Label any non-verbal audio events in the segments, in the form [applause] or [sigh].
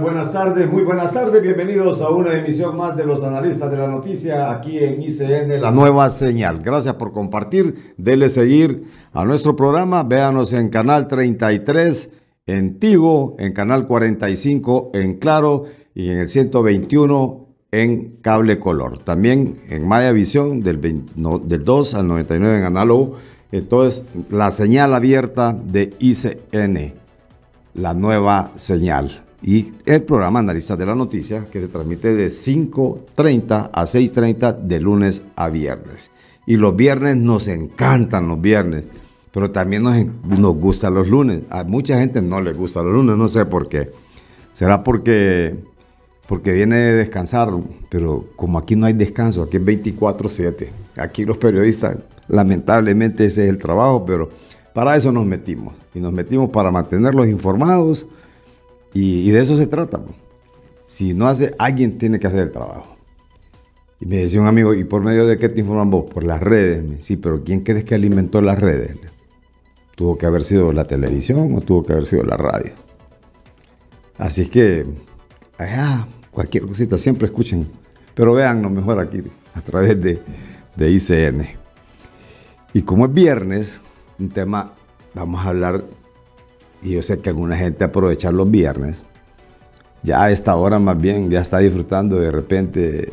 Buenas tardes, muy buenas tardes. Bienvenidos a una emisión más de los analistas de la noticia aquí en ICN, la nueva señal. Gracias por compartir, dele seguir a nuestro programa. Véanos en Canal 33, en Tigo, en Canal 45, en Claro y en el 121 en cable color. También en Maya Visión del, del 2 al 99 en análogo. Entonces, la señal abierta de ICN, la nueva señal y el programa Analistas de la Noticia, que se transmite de 5.30 a 6.30 de lunes a viernes. Y los viernes nos encantan los viernes, pero también nos, nos gustan los lunes. A mucha gente no le gusta los lunes, no sé por qué. Será porque, porque viene de descansar, pero como aquí no hay descanso, aquí es 24-7. Aquí los periodistas, lamentablemente ese es el trabajo, pero para eso nos metimos. Y nos metimos para mantenerlos informados y, de eso se trata. Pues. Si no hace, alguien tiene que hacer el trabajo. Y me decía un amigo, ¿y por medio de qué te informan vos? Por las redes. Sí, pero ¿quién crees que alimentó las redes? Tuvo que haber sido la televisión o tuvo que haber sido la radio. Así es que, cualquier cosita, siempre escuchen. Pero vean mejor aquí, a través de, de ICN. Y como es viernes, un tema, vamos a hablar y yo sé que alguna gente aprovecha los viernes. Ya a esta hora más bien, ya está disfrutando de repente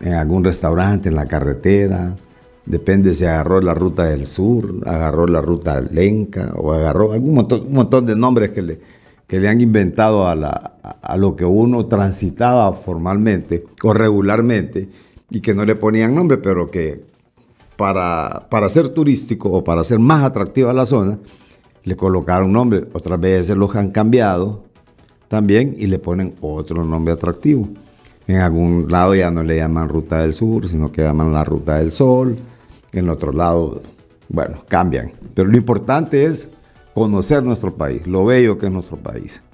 en algún restaurante, en la carretera. Depende si agarró la ruta del sur, agarró la ruta lenca o agarró algún montón, montón de nombres que le, que le han inventado a, la, lo que uno transitaba formalmente o regularmente y que no le ponían nombre, pero que para, para ser turístico o para ser más atractiva la zona, le colocaron un nombre, otras veces los han cambiado también y le ponen otro nombre atractivo. En algún lado ya no le llaman Ruta del Sur, sino que llaman la Ruta del Sol. En otro lado, bueno, cambian. Pero lo importante es conocer nuestro país, lo bello que es nuestro país.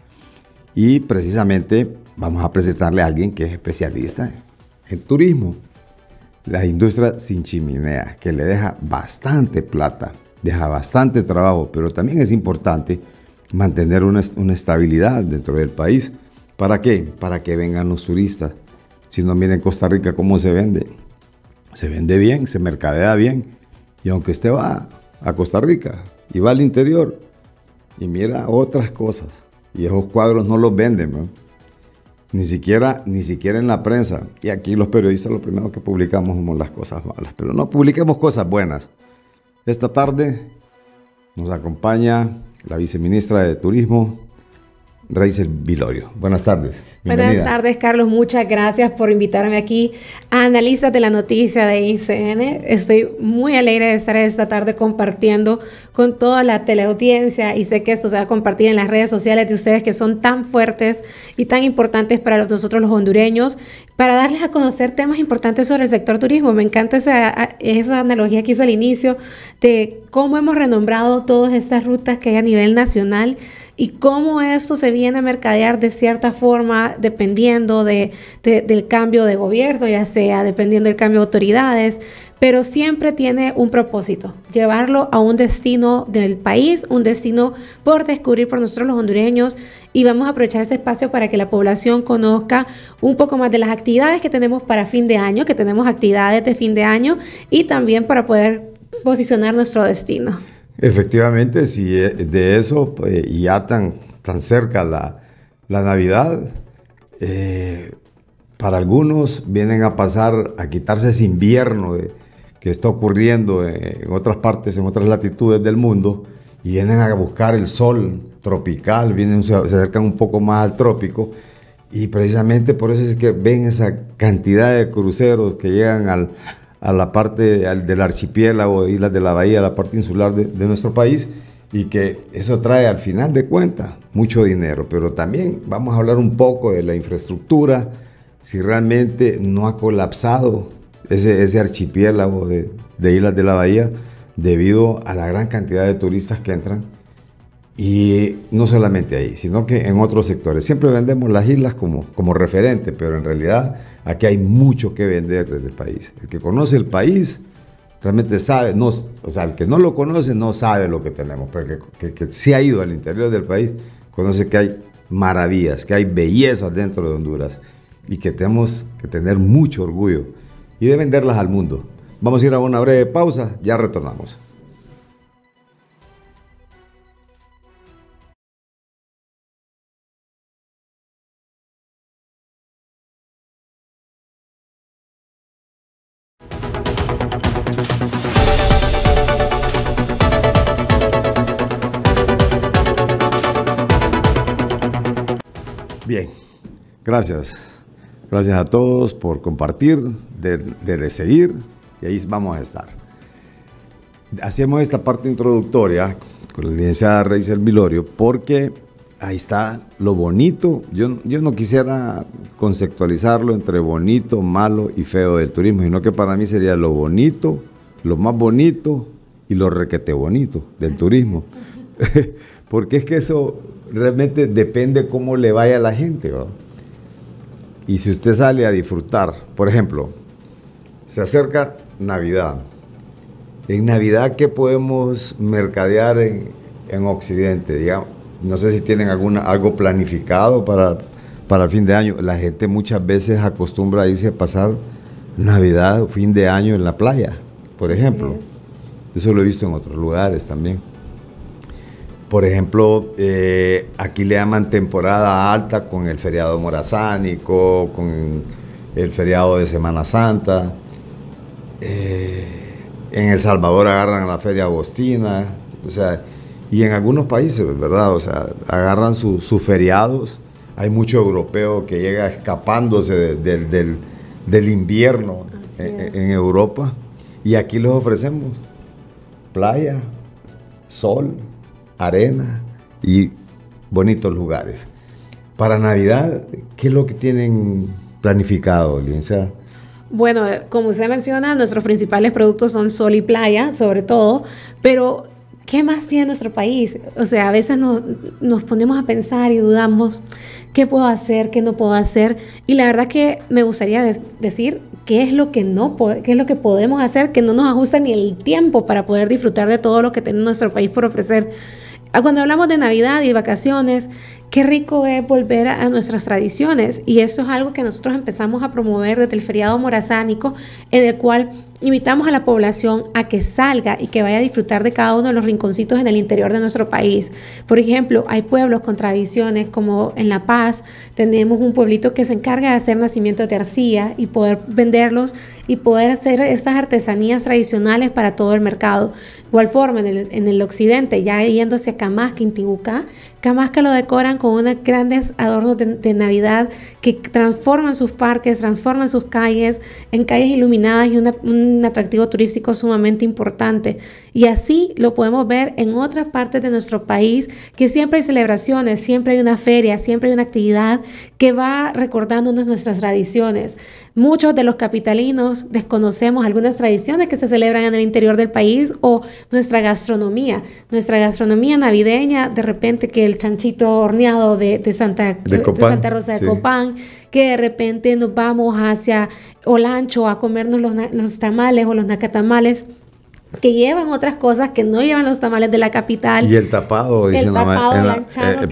Y precisamente vamos a presentarle a alguien que es especialista en turismo, la industria sin chimenea, que le deja bastante plata deja bastante trabajo, pero también es importante mantener una, estabilidad dentro del país. ¿Para qué? Para que vengan los turistas. Si no, miren Costa Rica cómo se vende. Se vende bien, se mercadea bien. Y aunque usted va a Costa Rica y va al interior y mira otras cosas, y esos cuadros no los venden, Ni siquiera, ni siquiera en la prensa. Y aquí los periodistas lo primero que publicamos son las cosas malas, pero no publiquemos cosas buenas. Esta tarde nos acompaña la viceministra de Turismo, Raíces Vilorio. Buenas tardes. Buenas tardes, Carlos. Muchas gracias por invitarme aquí a Analistas de la Noticia de ICN. Estoy muy alegre de estar esta tarde compartiendo con toda la teleaudiencia y sé que esto se va a compartir en las redes sociales de ustedes que son tan fuertes y tan importantes para nosotros los hondureños, para darles a conocer temas importantes sobre el sector turismo. Me encanta esa, esa analogía que hizo al inicio de cómo hemos renombrado todas estas rutas que hay a nivel nacional y cómo esto se viene a mercadear de cierta forma dependiendo del cambio de gobierno, ya sea dependiendo del cambio de autoridades, pero siempre tiene un propósito, llevarlo a un destino del país, un destino por descubrir por nosotros los hondureños y vamos a aprovechar ese espacio para que la población conozca un poco más de las actividades que tenemos para fin de año, que tenemos actividades de fin de año y también para poder posicionar nuestro destino. Efectivamente, si eh, de eso eh, y ya tan, tan cerca la, Navidad, eh, para algunos vienen a pasar, a quitarse ese invierno que está ocurriendo en, en otras partes, en otras latitudes del mundo, y vienen a buscar el sol tropical, vienen, se acercan un poco más al trópico, y precisamente por eso es que ven esa cantidad de cruceros que llegan al, a la parte del archipiélago, de islas de la bahía, la parte insular de, nuestro país, y que eso trae al final de cuentas mucho dinero. Pero también vamos a hablar un poco de la infraestructura, si realmente no ha colapsado ese, archipiélago de islas de la bahía debido a la gran cantidad de turistas que entran y no solamente ahí, sino que en otros sectores. Siempre vendemos las islas como, como referente, pero en realidad aquí hay mucho que vender desde el país. El que conoce el país realmente sabe, no, o sea, el que no lo conoce no sabe lo que tenemos, pero el que, se que ha ido al interior del país conoce que hay maravillas, que hay bellezas dentro de Honduras y que tenemos que tener mucho orgullo y de venderlas al mundo. Vamos a ir a una breve pausa, ya retornamos. Gracias. Gracias a todos por compartir, de, de seguir y ahí vamos a estar. Hacemos esta parte introductoria con la licenciada Reyes Vilorio porque ahí está lo bonito. Yo, yo no quisiera conceptualizarlo entre bonito, malo y feo del turismo, sino que para mí sería lo bonito, lo más bonito y lo requete bonito del turismo. [laughs] porque es que eso realmente depende cómo le vaya a la gente. ¿no? Y si usted sale a disfrutar, por ejemplo, se acerca Navidad. En Navidad, ¿qué podemos mercadear en, Occidente? Digamos, no sé si tienen alguna, algo planificado para, para el fin de año. La gente muchas veces acostumbra a irse a pasar Navidad o fin de año en la playa, por ejemplo. Eso lo he visto en otros lugares también. Por ejemplo, eh, aquí le llaman temporada alta con el feriado morazánico, con el feriado de Semana Santa. Eh, en El Salvador agarran la Feria Agostina, o sea, y en algunos países, ¿verdad? O sea, agarran sus feriados. Hay mucho europeo que llega escapándose del, invierno en, en Europa. Y aquí les ofrecemos playa, sol, arena y bonitos lugares. Para Navidad, ¿qué es lo que tienen planificado, audiencia? Bueno, eh, como usted menciona, nuestros principales productos son sol y playa, sobre todo, pero ¿qué más tiene nuestro país? O sea, a veces nos, nos, ponemos a pensar y dudamos qué puedo hacer, qué no puedo hacer. Y la verdad que me gustaría decir qué es lo que no qué es lo que podemos hacer que no nos ajusta ni el tiempo para poder disfrutar de todo lo que tiene nuestro país por ofrecer. Ah, cuando hablamos de Navidad y vacaciones, qué rico es volver a, nuestras tradiciones. Y eso es algo que nosotros empezamos a promover desde el feriado morazánico, en el cual invitamos a la población a que salga y que vaya a disfrutar de cada uno de los rinconcitos en el interior de nuestro país. Por ejemplo, hay pueblos con tradiciones como en La Paz, tenemos un pueblito que se encarga de hacer nacimiento de arcilla y poder venderlos y poder hacer estas artesanías tradicionales para todo el mercado. Igual forma, en el, occidente, ya yéndose a que Intibucá, Camas que lo decoran con unos grandes adornos de, Navidad que transforman sus parques, transforman sus calles en calles iluminadas y un atractivo turístico sumamente importante. Y así lo podemos ver en otras partes de nuestro país, que siempre hay celebraciones, siempre hay una feria, siempre hay una actividad que va recordándonos nuestras tradiciones. Muchos de los capitalinos desconocemos algunas tradiciones que se celebran en el interior del país o nuestra gastronomía, nuestra gastronomía navideña, de repente que el chanchito horneado de, Santa, Santa Rosa de Copán que de repente nos vamos hacia Olancho a comernos los, los, tamales o los nacatamales que llevan otras cosas que no llevan los tamales de la capital. Y el tapado, eh,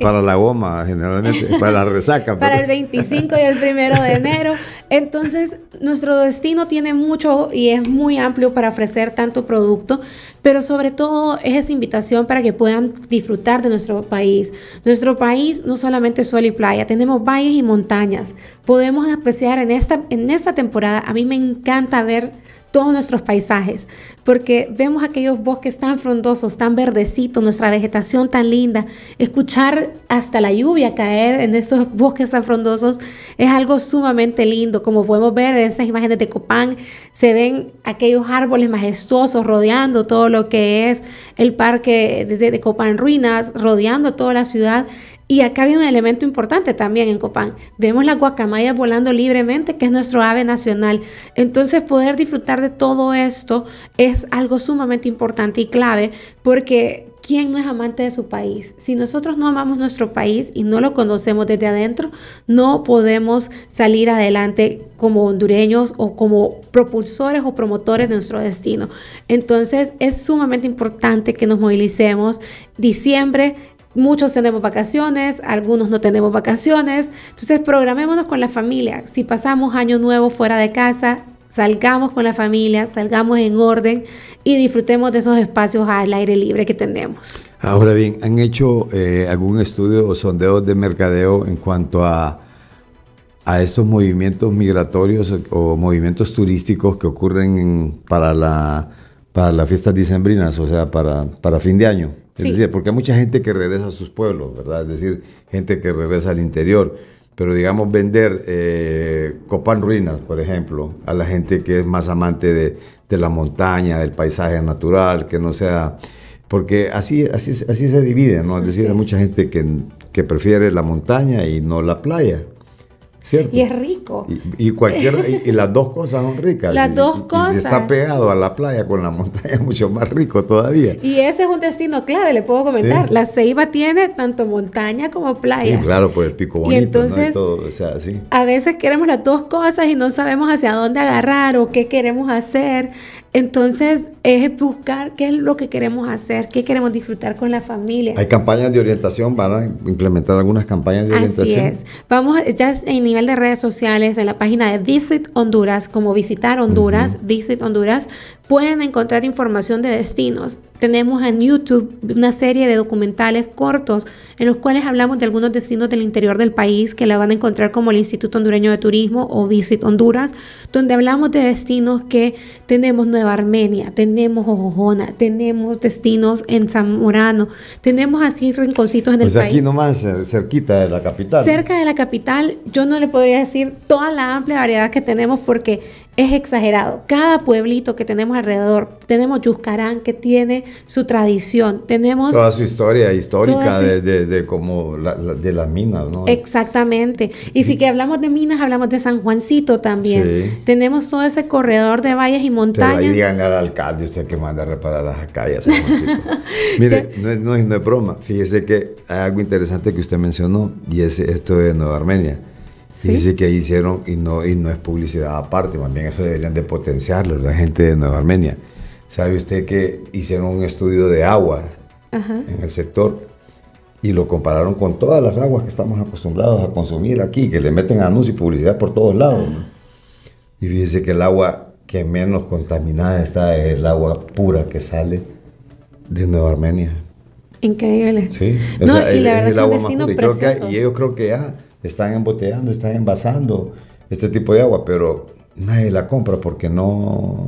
para la goma, generalmente, para la resaca. [laughs] para pues. el 25 y el primero de enero. Entonces, nuestro destino tiene mucho y es muy amplio para ofrecer tanto producto, pero sobre todo es esa invitación para que puedan disfrutar de nuestro país. Nuestro país no solamente es suelo y playa, tenemos valles y montañas. Podemos apreciar en esta, en esta temporada, a mí me encanta ver todos nuestros paisajes, porque vemos aquellos bosques tan frondosos, tan verdecitos, nuestra vegetación tan linda, escuchar hasta la lluvia caer en esos bosques tan frondosos es algo sumamente lindo. Como podemos ver en esas imágenes de Copán, se ven aquellos árboles majestuosos rodeando todo lo que es el parque de, Copán Ruinas, rodeando toda la ciudad. Y acá viene un elemento importante también en Copán. Vemos la guacamaya volando libremente, que es nuestro ave nacional. Entonces poder disfrutar de todo esto es algo sumamente importante y clave porque ¿Quién no es amante de su país? Si nosotros no amamos nuestro país y no lo conocemos desde adentro, no podemos salir adelante como hondureños o como propulsores o promotores de nuestro destino. Entonces es sumamente importante que nos movilicemos. Diciembre Muchos tenemos vacaciones, algunos no tenemos vacaciones. Entonces, programémonos con la familia. Si pasamos año nuevo fuera de casa, Salgamos con la familia, salgamos en orden y disfrutemos de esos espacios al aire libre que tenemos. Ahora bien, ¿han hecho eh, algún estudio o sondeo de mercadeo en cuanto a, a estos movimientos migratorios o, movimientos turísticos que ocurren para, la, para las fiestas dicembrinas, o sea, para, fin de año? Es decir, porque hay mucha gente que regresa a sus pueblos, ¿verdad? Es decir, gente que regresa al interior pero digamos vender eh, Copán Ruinas, por ejemplo, a la gente que es más amante de, la montaña, del paisaje natural, que no sea... Porque así, así, así se divide, ¿no? Es decir, hay mucha gente que, que prefiere la montaña y no la playa. Y es rico. Y, cualquier, y, las dos cosas son ricas. Las dos cosas. si está pegado a la playa con la montaña, [laughs] mucho más rico todavía. Y ese es un destino clave, le puedo comentar. La Ceiba tiene tanto montaña como playa. y claro, por el pico bonito. Y entonces, a veces queremos las dos cosas y no sabemos hacia dónde agarrar o qué queremos hacer. Entonces, es buscar qué es lo que queremos hacer, qué queremos disfrutar con la familia. Hay campañas de orientación, para implementar algunas campañas de orientación. Así es. Vamos, ya en nivel de redes sociales, en la página de Visit Honduras, como visitar Honduras, Visit Honduras, pueden encontrar información de destinos tenemos en YouTube una serie de documentales cortos en los cuales hablamos de algunos destinos del interior del país que la van a encontrar como el Instituto Hondureño de Turismo o Visit Honduras, donde hablamos de destinos que tenemos Nueva Armenia, tenemos Ojojona, tenemos destinos en Zamorano, tenemos así rinconcitos en el pues país. aquí nomás, eh, cerquita de la capital. Cerca de la capital, yo no le podría decir toda la amplia variedad que tenemos porque es exagerado. Cada pueblito que tenemos alrededor, tenemos Yuscarán que tiene su tradición, tenemos... Toda su historia histórica De, de, como de las minas, ¿no? Exactamente. Y si que hablamos de minas, hablamos de San Juancito también. Tenemos todo ese corredor de valles y montañas. Pero ahí díganle al alcalde usted que manda a reparar las calles, San Juancito. [laughs] [laughs] Mire, no, no, no, es broma. Fíjese que hay algo interesante que usted mencionó y es esto de Nueva Armenia dice que ahí hicieron, y no, y no es publicidad aparte, también eso deberían de potenciarlo la gente de Nueva Armenia. ¿Sabe usted que hicieron un estudio de agua en el sector y lo compararon con todas las aguas que estamos acostumbrados a consumir aquí, que le meten anuncios y publicidad por todos lados? Y dice que el agua que menos contaminada está es el agua pura que sale de Nueva Armenia. Increíble. Sí, y la verdad es el destino precioso. Y, creo ellos creo que ya ah, están embotellando, están envasando este tipo de agua, pero nadie la compra porque no...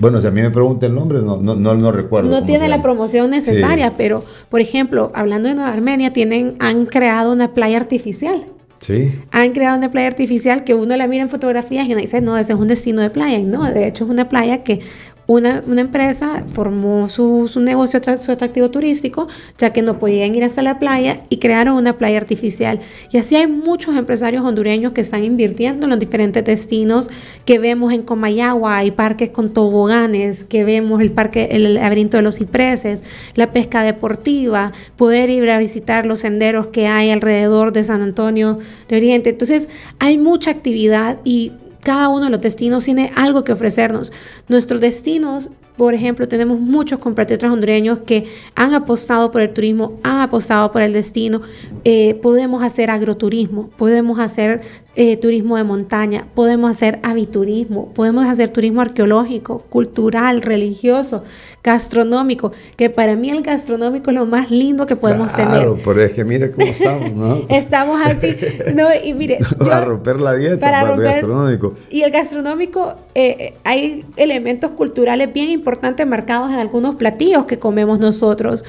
Bueno, si a mí me pregunta el nombre, no, no, no, recuerdo. No tiene la promoción necesaria, pero, por ejemplo, hablando de Nueva Armenia, tienen, han creado una playa artificial. Sí. Han creado una playa artificial que uno la mira en fotografías y uno dice, no, ese es un destino de playa. no, de hecho es una playa que una, empresa formó su, negocio, su atractivo turístico, ya que no podían ir hasta la playa y crearon una playa artificial. Y así hay muchos empresarios hondureños que están invirtiendo en los diferentes destinos que vemos en Comayagua, hay parques con toboganes, que vemos el parque, el laberinto de los cipreses, la pesca deportiva, poder ir a visitar los senderos que hay alrededor de San Antonio de Oriente. Entonces hay mucha actividad y cada uno de los destinos tiene algo que ofrecernos. Nuestros destinos, por ejemplo, tenemos muchos compatriotas hondureños que han apostado por el turismo, han apostado por el destino. Eh, podemos hacer agroturismo, podemos hacer eh, turismo de montaña, podemos hacer aviturismo, podemos hacer turismo arqueológico, cultural, religioso, gastronómico, que para mí el gastronómico es lo más lindo que podemos tener. Claro, pero es que mire cómo estamos, ¿no? [laughs] estamos así, no, y mire. para [laughs] romper la dieta, para, romper, gastronómico. Y el gastronómico, eh, eh, hay elementos culturales bien importantes marcados en algunos platillos que comemos nosotros.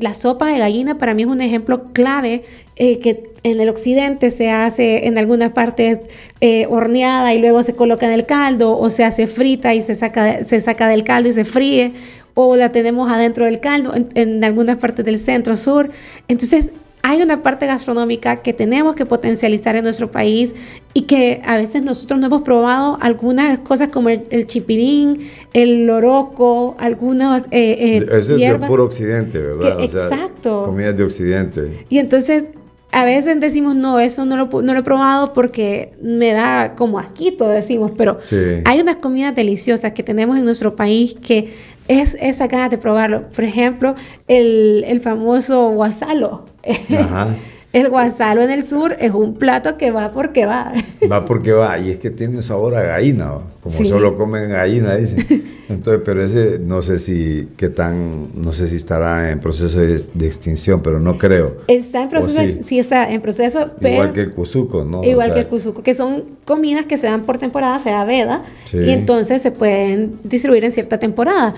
la sopa de gallina para mí es un ejemplo clave eh, que en el occidente se hace en algunas partes eh, horneada y luego se coloca en el caldo o se hace frita y se saca, se saca del caldo y se fríe o la tenemos adentro del caldo en, algunas partes del centro sur. Entonces hay una parte gastronómica que tenemos que potencializar en nuestro país y que a veces nosotros no hemos probado algunas cosas como el, chipirín, el loroco, algunos... Eh, eh Eso es de puro occidente, ¿verdad? exacto. Comidas de occidente. Y entonces a veces decimos, no, eso no lo, no lo he probado porque me da como asquito, decimos, pero hay unas comidas deliciosas que tenemos en nuestro país que es esa ganas de probarlo. Por ejemplo, el, el famoso guasalo. [laughs] Ajá. El guasalo en el sur es un plato que va porque va. Va porque va, y es que tiene sabor a gallina, como solo comen gallina, dicen. [laughs] Entonces, pero ese no sé si qué tan, no sé si estará en proceso de, extinción, pero no creo. Está en proceso, sí. está en proceso, pero igual que el cuzuco, ¿no? Igual que el cuzuco, que son comidas que se dan por temporada, se da veda, y entonces se pueden distribuir en cierta temporada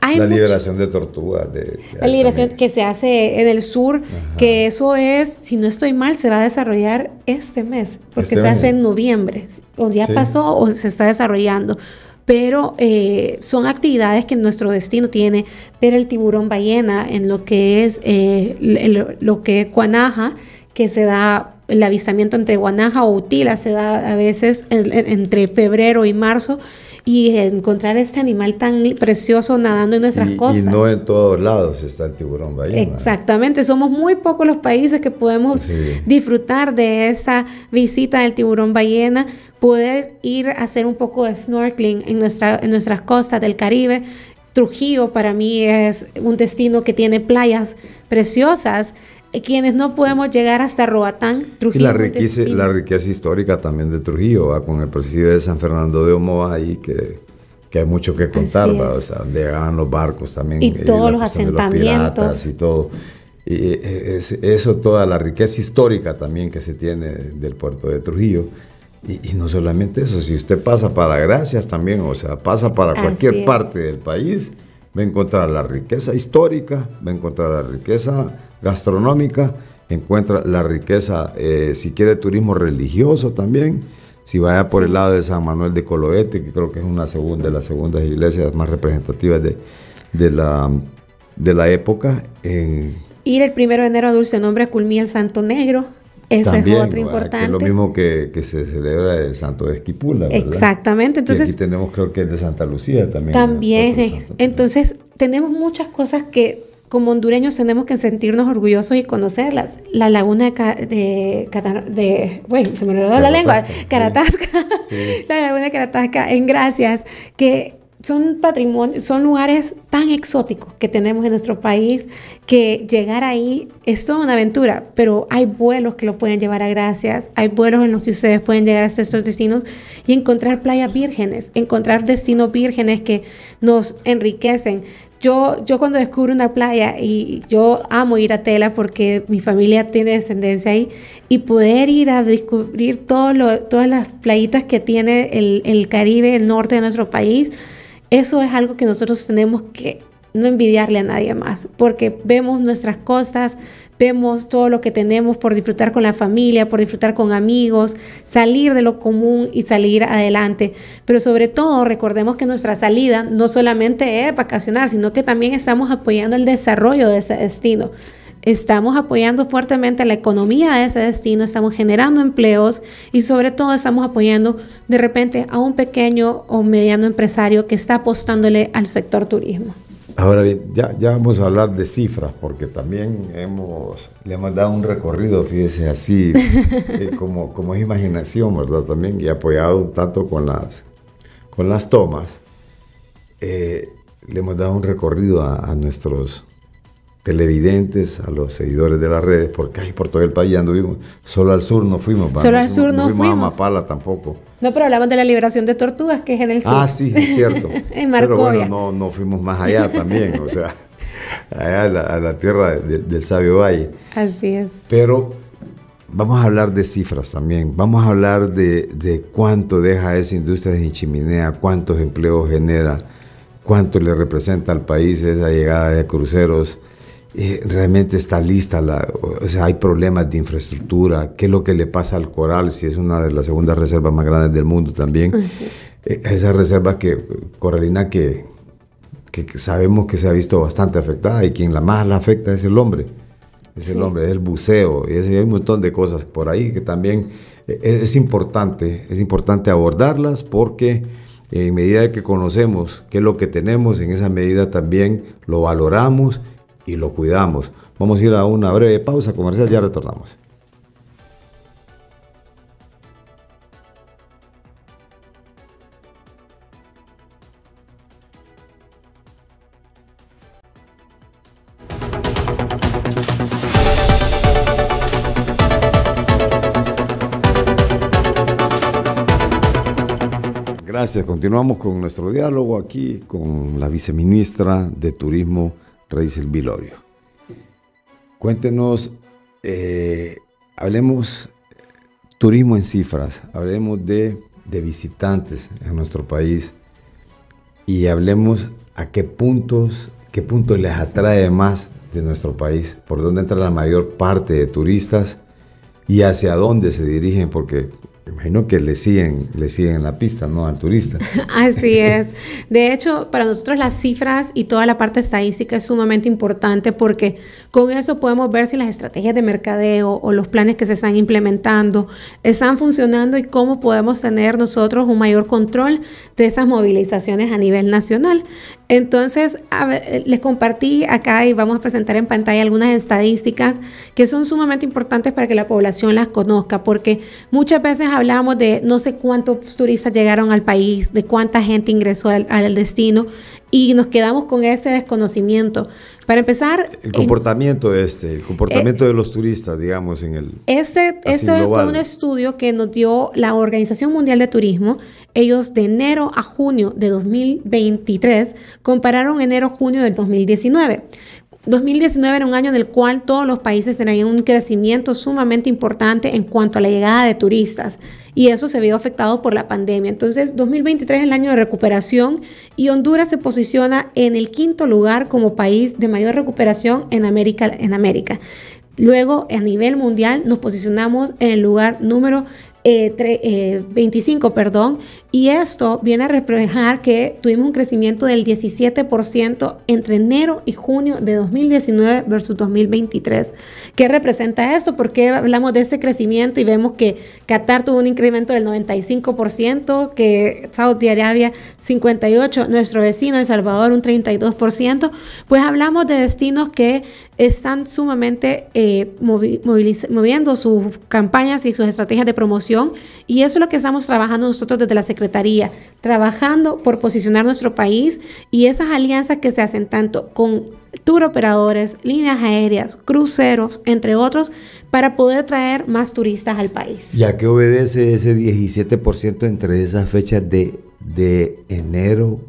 hay La liberación de tortugas. De, la liberación que se hace en el sur, que eso es, si no estoy mal, se va a desarrollar este mes, porque este se hace en noviembre, o ya pasó o se está desarrollando. Pero eh, son actividades que nuestro destino tiene, ver el tiburón ballena en lo que es eh, lo, que Guanaja, que se da el avistamiento entre Guanaja o Utila, se da a veces entre febrero y marzo y encontrar este animal tan precioso nadando en nuestras costas. Y no en todos lados está el tiburón ballena. Exactamente, somos muy pocos los países que podemos disfrutar de esa visita del tiburón ballena, poder ir a hacer un poco de snorkeling en, nuestra, en nuestras costas del Caribe. Trujillo para mí es un destino que tiene playas preciosas, quienes no podemos llegar hasta Roatán, Trujillo. Y la riqueza, la riqueza histórica también de Trujillo, ¿va? con el presidio de San Fernando de Omoa ahí que, que hay mucho que contar, o sea, llegaban los barcos también. Y, todos los asentamientos. Los y todo. Y eh, eso, toda la riqueza histórica también que se tiene del puerto de Trujillo. Y, no solamente eso, si usted pasa para Gracias también, o sea, pasa para cualquier parte del país va a encontrar la riqueza histórica, va a encontrar la riqueza gastronómica, encuentra la riqueza, eh, si quiere, turismo religioso también. Si vaya por el lado de San Manuel de Coloete, que creo que es una segunda, de las segundas iglesias más representativas de, de, la, de la época. En... Ir el primero de enero a Dulce Nombre Culmí, el Santo Negro. Esa es otra importante. lo mismo que, se celebra el Santo de Esquipula. Exactamente. Entonces, y aquí tenemos, creo que es de Santa Lucía también. También. entonces, tenemos muchas cosas que como hondureños tenemos que sentirnos orgullosos y conocerlas. La laguna de, de, bueno, se me olvidó la lengua, Caratasca, [laughs] la laguna de Caratasca en Gracias, que son patrimonio, son lugares tan exóticos que tenemos en nuestro país que llegar ahí es toda una aventura, pero hay vuelos que lo pueden llevar a gracias, hay vuelos en los que ustedes pueden llegar hasta estos destinos y encontrar playas vírgenes, encontrar destinos vírgenes que nos enriquecen. Yo, yo cuando descubro una playa y yo amo ir a Tela porque mi familia tiene descendencia ahí y poder ir a descubrir todas las playitas que tiene el, el Caribe, el norte de nuestro país, eso es algo que nosotros tenemos que no envidiarle a nadie más, porque vemos nuestras cosas, vemos todo lo que tenemos por disfrutar con la familia, por disfrutar con amigos, salir de lo común y salir adelante. Pero sobre todo, recordemos que nuestra salida no solamente es vacacionar, sino que también estamos apoyando el desarrollo de ese destino. Estamos apoyando fuertemente la economía de ese destino, estamos generando empleos y sobre todo estamos apoyando de repente a un pequeño o mediano empresario que está apostándole al sector turismo. Ahora bien, ya, ya vamos a hablar de cifras porque también hemos, le hemos dado un recorrido, fíjese, así [laughs] eh, como, como es imaginación, ¿verdad? También y apoyado un tanto con las, con las tomas. Eh, le hemos dado un recorrido a, a nuestros televidentes, a los seguidores de las redes, porque ahí por todo el país anduvimos. Solo al sur no fuimos. Solo al sur no, fuimos. No fuimos a Mapala tampoco. No, pero hablamos de la liberación de tortugas, que es en el ah, sur. Ah, sí, es cierto. [laughs] en Pero bueno, no, fuimos más allá también, o sea, allá a la, tierra del Sabio Valle. Así es. Pero vamos a hablar de cifras también. Vamos a hablar de, cuánto deja esa industria de chimenea, cuántos empleos genera, cuánto le representa al país esa llegada de cruceros eh, realmente está lista, la, o sea, hay problemas de infraestructura, qué es lo que le pasa al coral, si es una de las segundas reservas más grandes del mundo también. esa reserva eh, esas reservas que, coralina que, sabemos que se ha visto bastante afectada y quien la más la afecta es el hombre, es el hombre, es el buceo, y, hay un montón de cosas por ahí que también eh, es, es importante, es importante abordarlas porque en medida que conocemos qué es lo que tenemos, en esa medida también lo valoramos y lo cuidamos. Vamos a ir a una breve pausa comercial, ya retornamos. Gracias. Continuamos con nuestro diálogo aquí con la viceministra de Turismo Reyes el Vilorio. Cuéntenos, eh, hablemos turismo en cifras, hablemos de, de visitantes en nuestro país y hablemos a qué puntos, qué puntos les atrae más de nuestro país, por dónde entra la mayor parte de turistas y hacia dónde se dirigen, porque me imagino que le siguen, le siguen la pista, ¿no? Al turista. [laughs] Así es. De hecho, para nosotros las cifras y toda la parte estadística es sumamente importante porque con eso podemos ver si las estrategias de mercadeo o los planes que se están implementando están funcionando y cómo podemos tener nosotros un mayor control de esas movilizaciones a nivel nacional. Entonces, les compartí acá y vamos a presentar en pantalla algunas estadísticas que son sumamente importantes para que la población las conozca porque muchas veces hablamos de no sé cuántos turistas llegaron al país, de cuánta gente ingresó al, destino y nos quedamos con ese desconocimiento. Para empezar... El comportamiento este, el comportamiento eh, de los turistas, digamos, en el... Este, este fue un estudio que nos dio la Organización Mundial de Turismo. Ellos de enero a junio de 2023 compararon enero-junio del 2019. 2019 era un año en el cual todos los países tenían un crecimiento sumamente importante en cuanto a la llegada de turistas y eso se vio afectado por la pandemia. Entonces, 2023 es el año de recuperación y Honduras se posiciona en el quinto lugar como país de mayor recuperación en América. En América. Luego, a nivel mundial, nos posicionamos en el lugar número 25, eh, eh, perdón, y esto viene a reflejar que tuvimos un crecimiento del 17% entre enero y junio de 2019 versus 2023. ¿Qué representa esto? qué hablamos de ese crecimiento y vemos que Qatar tuvo un incremento del 95%, que Saudi Arabia 58%, nuestro vecino El Salvador un 32%? Pues hablamos de destinos que están sumamente eh, moviendo sus campañas y sus estrategias de promoción y eso es lo que estamos trabajando nosotros desde la Secretaría, trabajando por posicionar nuestro país y esas alianzas que se hacen tanto con tour operadores, líneas aéreas, cruceros, entre otros, para poder traer más turistas al país. ¿Y a qué obedece ese 17% entre esas fechas de, de enero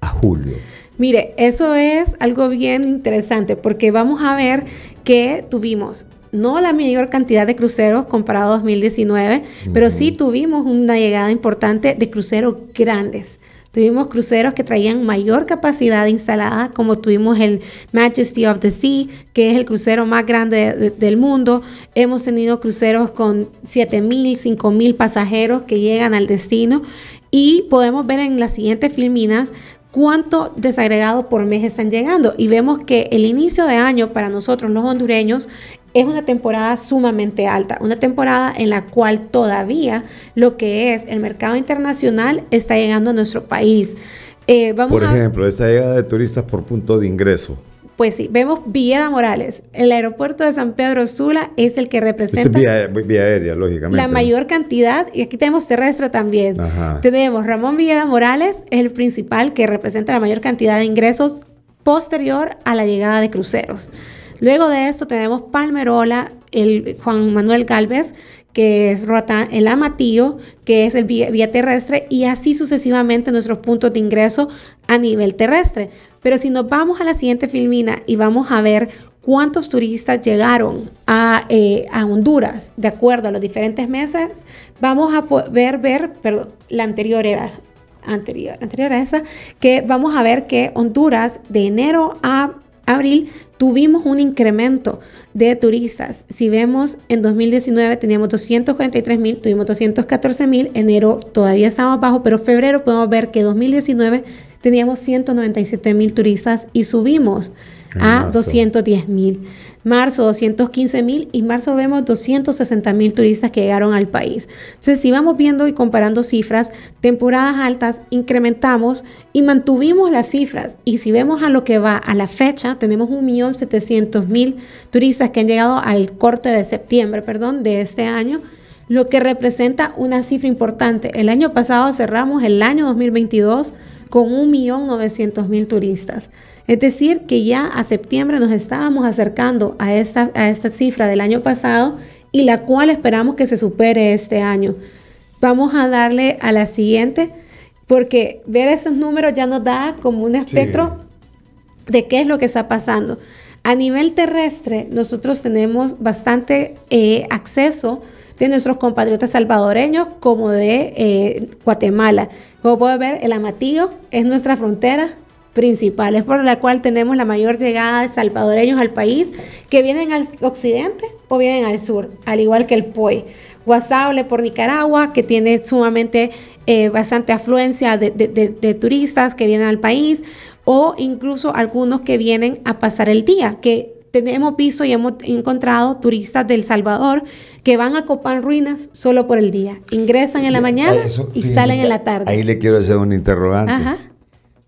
a julio? Mire, eso es algo bien interesante porque vamos a ver que tuvimos no la mayor cantidad de cruceros comparado a 2019, pero sí tuvimos una llegada importante de cruceros grandes. Tuvimos cruceros que traían mayor capacidad instalada, como tuvimos el Majesty of the Sea, que es el crucero más grande del mundo. Hemos tenido cruceros con 7.000, 5.000 pasajeros que llegan al destino. Y podemos ver en las siguientes filminas cuánto desagregado por mes están llegando. Y vemos que el inicio de año para nosotros los hondureños es una temporada sumamente alta, una temporada en la cual todavía lo que es el mercado internacional está llegando a nuestro país. Eh, vamos por ejemplo, esa llegada de turistas por punto de ingreso pues sí, vemos Villeda Morales. El aeropuerto de San Pedro Sula es el que representa este vía, aérea, lógicamente, la mayor cantidad, y aquí tenemos terrestre también. Tenemos Ramón Villeda Morales, el principal que representa la mayor cantidad de ingresos posterior a la llegada de cruceros. Luego de esto tenemos Palmerola, el Juan Manuel Galvez, que es el Amatillo, que es el vía, terrestre, y así sucesivamente nuestros puntos de ingreso a nivel terrestre. Pero si nos vamos a la siguiente filmina y vamos a ver cuántos turistas llegaron a, eh, Honduras de acuerdo a los diferentes meses, vamos a poder ver, perdón, la anterior era anterior, anterior a esa, que vamos a ver que Honduras de enero a abril tuvimos un incremento de turistas. Si vemos, en 2019 teníamos 243 mil, tuvimos 214 mil, enero todavía estábamos bajo, pero febrero podemos ver que 2019 teníamos 197 mil turistas y subimos a 210 mil. Marzo 215 mil y marzo vemos 260 mil turistas que llegaron al país. Entonces, si vamos viendo y comparando cifras, temporadas altas incrementamos y mantuvimos las cifras. Y si vemos a lo que va a la fecha, tenemos 1.700.000 turistas que han llegado al corte de septiembre, perdón, de este año lo que representa una cifra importante. El año pasado cerramos el año 2022 con 1.900.000 turistas. Es decir, que ya a septiembre nos estábamos acercando a esta, esta cifra del año pasado y la cual esperamos que se supere este año. Vamos a darle a la siguiente porque ver esos números ya nos da como un espectro de qué es lo que está pasando. A nivel terrestre, nosotros tenemos bastante eh, acceso de nuestros compatriotas salvadoreños como de eh, Guatemala. Como puede ver, el Amatillo es nuestra frontera es por la cual tenemos la mayor llegada de salvadoreños al país que vienen al occidente o vienen al sur, al igual que el POE Guasable por Nicaragua, que tiene sumamente eh, bastante afluencia de, turistas que vienen al país, o incluso algunos que vienen a pasar el día, que tenemos visto y hemos encontrado turistas del Salvador que van a Copán Ruinas solo por el día. Ingresan en la mañana y salen en la tarde. Ahí le quiero hacer un interrogante.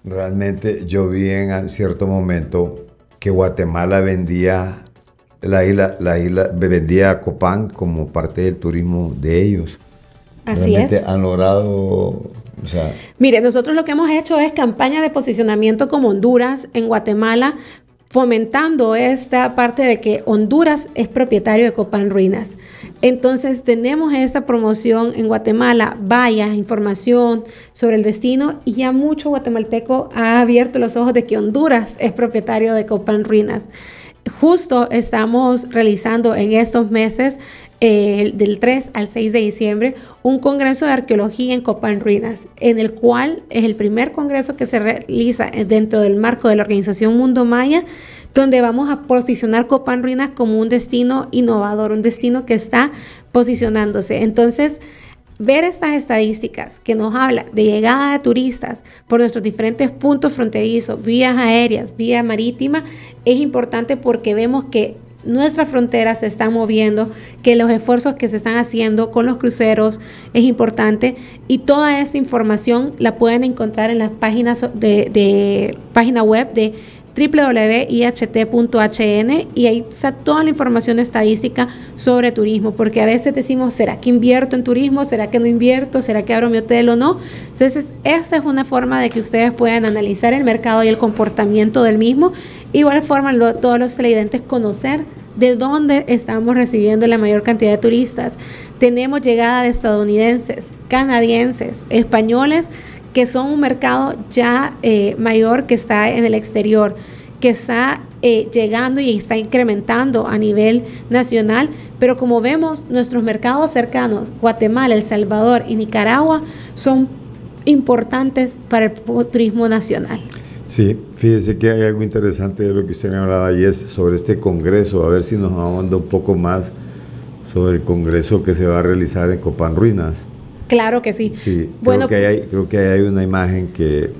Realmente yo vi en cierto momento que Guatemala vendía la isla, la isla vendía Copán como parte del turismo de ellos. Así es. han logrado o sea, Mire, nosotros lo que hemos hecho es campaña de posicionamiento como Honduras en Guatemala fomentando esta parte de que Honduras es propietario de Copán Ruinas. Entonces tenemos esta promoción en Guatemala, vaya información sobre el destino y ya mucho guatemalteco ha abierto los ojos de que Honduras es propietario de Copán Ruinas justo estamos realizando en estos meses, eh, del 3 al 6 de diciembre, un congreso de arqueología en Copán Ruinas, en el cual es el primer congreso que se realiza dentro del marco de la organización Mundo Maya donde vamos a posicionar Copán Ruinas como un destino innovador, un destino que está posicionándose. Entonces, ver estas estadísticas que nos habla de llegada de turistas por nuestros diferentes puntos fronterizos, vías aéreas, vía marítima, es importante porque vemos que nuestras fronteras se están moviendo, que los esfuerzos que se están haciendo con los cruceros es importante y toda esta información la pueden encontrar en las páginas de página web de www.iht.hn y ahí está toda la información estadística sobre turismo, porque a veces decimos, ¿será que invierto en turismo? ¿Será que no invierto? ¿Será que abro mi hotel o no? Entonces, esta es una forma de que ustedes puedan analizar el mercado y el comportamiento del mismo. Igual forma, todos los televidentes conocer de dónde estamos recibiendo la mayor cantidad de turistas. Tenemos llegada de estadounidenses, canadienses, españoles que son un mercado ya eh, mayor que está en el exterior, que está eh, llegando y está incrementando a nivel nacional, pero como vemos, nuestros mercados cercanos, Guatemala, El Salvador y Nicaragua, son importantes para el turismo nacional. Sí, fíjese que hay algo interesante de lo que usted me hablaba y es sobre este congreso, a ver si nos ahonda un poco más sobre el congreso que se va a realizar en Copán Ruinas. Claro que sí. Sí, bueno, creo que, hay, creo que hay una imagen que...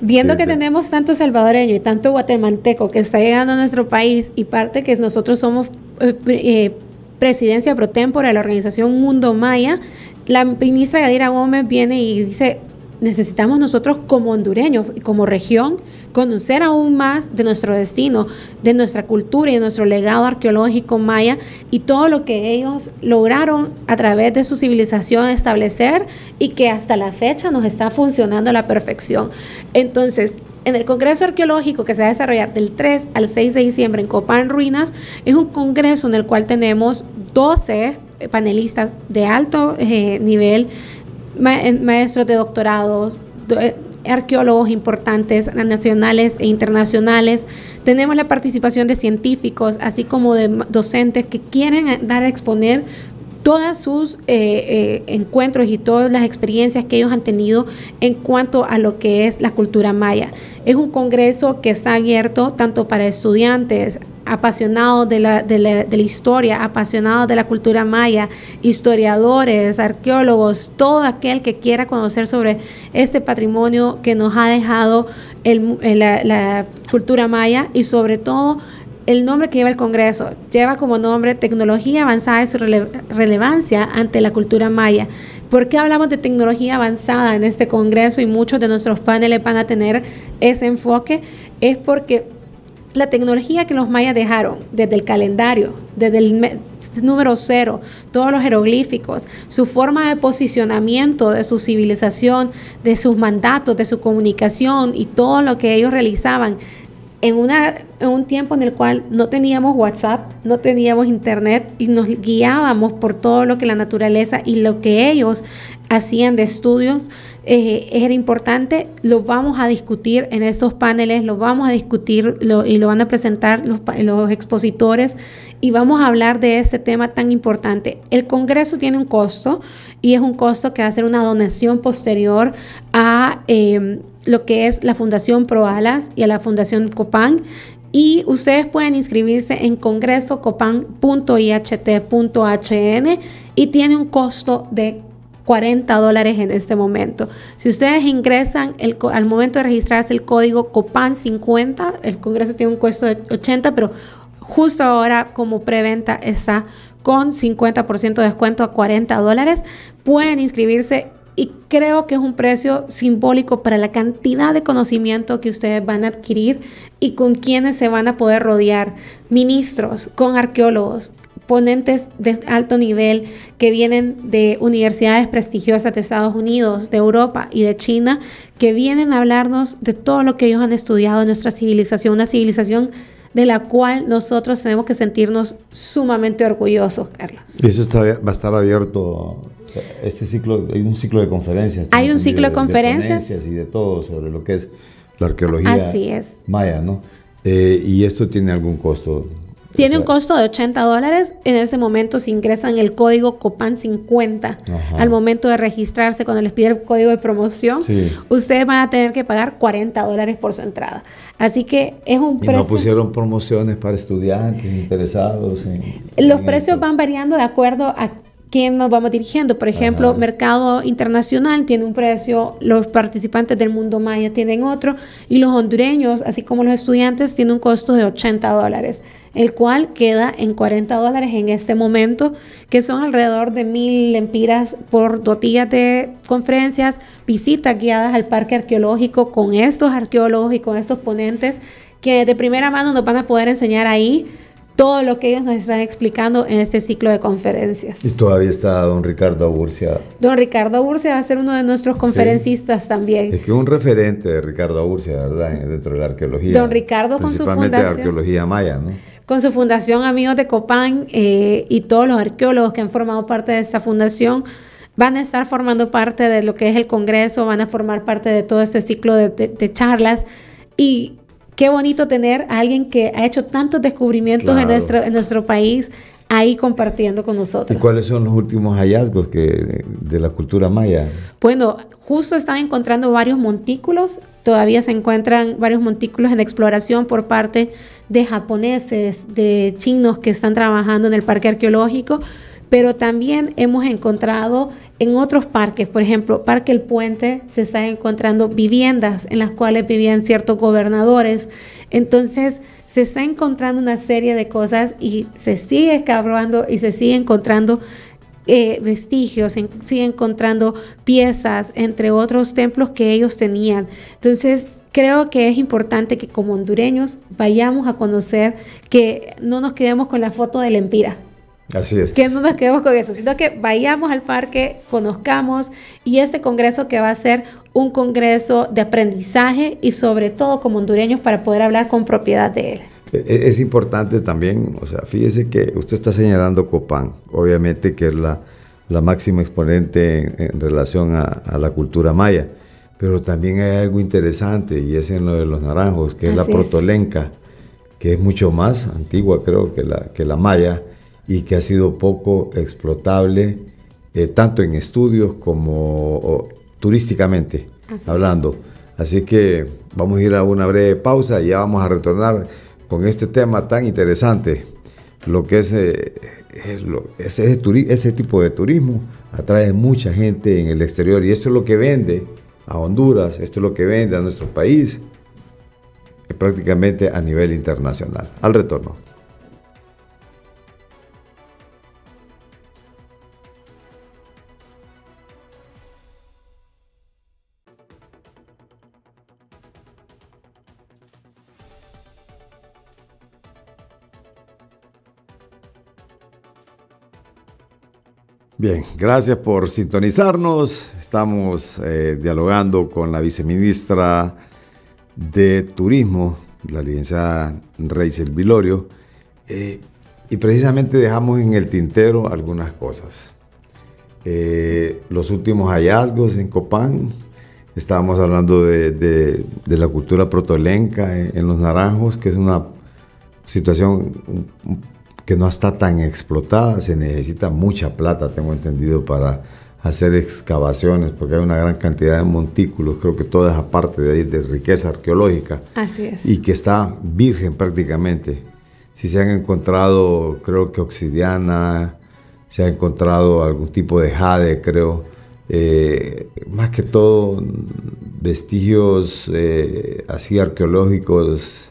Viendo que tenemos tanto salvadoreño y tanto guatemalteco que está llegando a nuestro país y parte que nosotros somos eh, eh, presidencia pro de la organización Mundo Maya, la ministra Gadira Gómez viene y dice, necesitamos nosotros como hondureños y como región conocer aún más de nuestro destino, de nuestra cultura y de nuestro legado arqueológico maya y todo lo que ellos lograron a través de su civilización establecer y que hasta la fecha nos está funcionando a la perfección. Entonces, en el Congreso Arqueológico que se va a desarrollar del 3 al 6 de diciembre en Copán Ruinas, es un congreso en el cual tenemos 12 panelistas de alto eh, nivel maestros de doctorados, eh, arqueólogos importantes nacionales e internacionales. Tenemos la participación de científicos, así como de docentes que quieren eh, dar a exponer todos sus eh, eh, encuentros y todas las experiencias que ellos han tenido en cuanto a lo que es la cultura maya. Es un congreso que está abierto tanto para estudiantes, apasionados de la, de, la, de la, historia, apasionados de la cultura maya, historiadores, arqueólogos, todo aquel que quiera conocer sobre este patrimonio que nos ha dejado el, eh, la, la cultura maya y sobre todo el nombre que lleva el Congreso lleva como nombre Tecnología Avanzada y su relevancia ante la cultura maya. ¿Por qué hablamos de tecnología avanzada en este Congreso y muchos de nuestros paneles van a tener ese enfoque? Es porque la tecnología que los mayas dejaron, desde el calendario, desde el número cero, todos los jeroglíficos, su forma de posicionamiento de su civilización, de sus mandatos, de su comunicación y todo lo que ellos realizaban, en, una, en un tiempo en el cual no teníamos WhatsApp, no teníamos internet y nos guiábamos por todo lo que la naturaleza y lo que ellos hacían de estudios eh, era importante, lo vamos a discutir en estos paneles, lo vamos a discutir y lo van a presentar los, expositores y vamos a hablar de este tema tan importante. El Congreso tiene un costo y es un costo que va a ser una donación posterior a... Eh, lo que es la Fundación ProAlas y a la Fundación Copán. Y ustedes pueden inscribirse en HN y tiene un costo de 40 dólares en este momento. Si ustedes ingresan al momento de registrarse el código COPAN50, el Congreso tiene un costo de 80, pero justo ahora como preventa está con 50% de descuento a 40 dólares. Pueden inscribirse y creo que es un precio simbólico para la cantidad de conocimiento que ustedes van a adquirir y con quienes se van a poder rodear, ministros, con arqueólogos, ponentes de alto nivel que vienen de universidades prestigiosas de Estados Unidos, de Europa y de China, que vienen a hablarnos de todo lo que ellos han estudiado en nuestra civilización, una civilización de la cual nosotros tenemos que sentirnos sumamente orgullosos, Carlos. Y eso va a estar abierto, este ciclo, hay un ciclo de conferencias. Hay un ciclo de, conferencias. y de todo sobre lo que es la arqueología maya, ¿no? Eh, ¿Y esto tiene algún costo? Tiene un costo de 80 dólares. En ese momento si ingresan el código COPAN50. Al momento de registrarse, cuando les pide el código de promoción, ustedes van a tener que pagar 40 dólares por su entrada. Así que es un precio... Y no pusieron promociones para estudiantes interesados Los precios van variando de acuerdo a quién nos vamos dirigiendo. Por ejemplo, mercado internacional tiene un precio, los participantes del mundo maya tienen otro y los hondureños, así como los estudiantes, tienen un costo de 80 dólares el cual queda en 40 dólares en este momento, que son alrededor de mil lempiras por dotillas de conferencias, visitas guiadas al parque arqueológico con estos arqueólogos y con estos ponentes que de primera mano nos van a poder enseñar ahí todo lo que ellos nos están explicando en este ciclo de conferencias. Y todavía está don Ricardo Aburcia. Don Ricardo Aburcia va a ser uno de nuestros conferencistas también. Es que un referente de Ricardo Aburcia, ¿verdad? Dentro de la arqueología. Don Ricardo con su fundación. arqueología maya, ¿no? con su fundación Amigos de Copán eh, y todos los arqueólogos que han formado parte de esta fundación van a estar formando parte de lo que es el Congreso, van a formar parte de todo este ciclo de, charlas y qué bonito tener a alguien que ha hecho tantos descubrimientos en, nuestro, en nuestro país ahí compartiendo con nosotros. ¿Y cuáles son los últimos hallazgos que, de la cultura maya? Bueno, justo están encontrando varios montículos, todavía se encuentran varios montículos en exploración por parte de japoneses, de chinos que están trabajando en el parque arqueológico pero también hemos encontrado en otros parques, por ejemplo, Parque El Puente, se están encontrando viviendas en las cuales vivían ciertos gobernadores. Entonces, se está encontrando una serie de cosas y se sigue escabroando y se sigue encontrando eh, vestigios, se sigue encontrando piezas, entre otros templos que ellos tenían. Entonces, creo que es importante que como hondureños vayamos a conocer, que no nos quedemos con la foto de la empira Así es. Que no nos quedemos con eso, sino que vayamos al parque, conozcamos y este congreso que va a ser un congreso de aprendizaje y sobre todo como hondureños para poder hablar con propiedad de él. E, e, es importante también, o sea, fíjese que usted está señalando Copán, obviamente que es la, la máxima exponente en, relación a, la cultura maya, pero también hay algo interesante y es en lo de los naranjos, que es la protolenca, que es mucho más antigua creo que la, que la maya, y que ha sido poco explotable, eh, tanto en estudios como turísticamente hablando. Así que vamos a ir a una breve pausa y ya vamos a retornar con este tema tan interesante, lo que es, eh, ese, tipo de turismo atrae mucha gente en el exterior y esto es lo que vende a Honduras, esto es lo que vende a nuestro país, eh, prácticamente a nivel internacional. Al retorno. Bien, gracias por sintonizarnos. Estamos eh, dialogando con la viceministra de Turismo, la licenciada Reisel Vilorio, eh, y precisamente dejamos en el tintero algunas cosas. Eh, los últimos hallazgos en Copán, estábamos hablando de, la cultura protolenca en, Los Naranjos, que es una situación que no está tan explotada, se necesita mucha plata, tengo entendido, para hacer excavaciones, porque hay una gran cantidad de montículos, creo que toda esa parte de ahí de riqueza arqueológica. Así es. Y que está virgen prácticamente. Si se han encontrado, creo que obsidiana, se ha encontrado algún tipo de jade, creo. Eh, más que todo, vestigios eh, así arqueológicos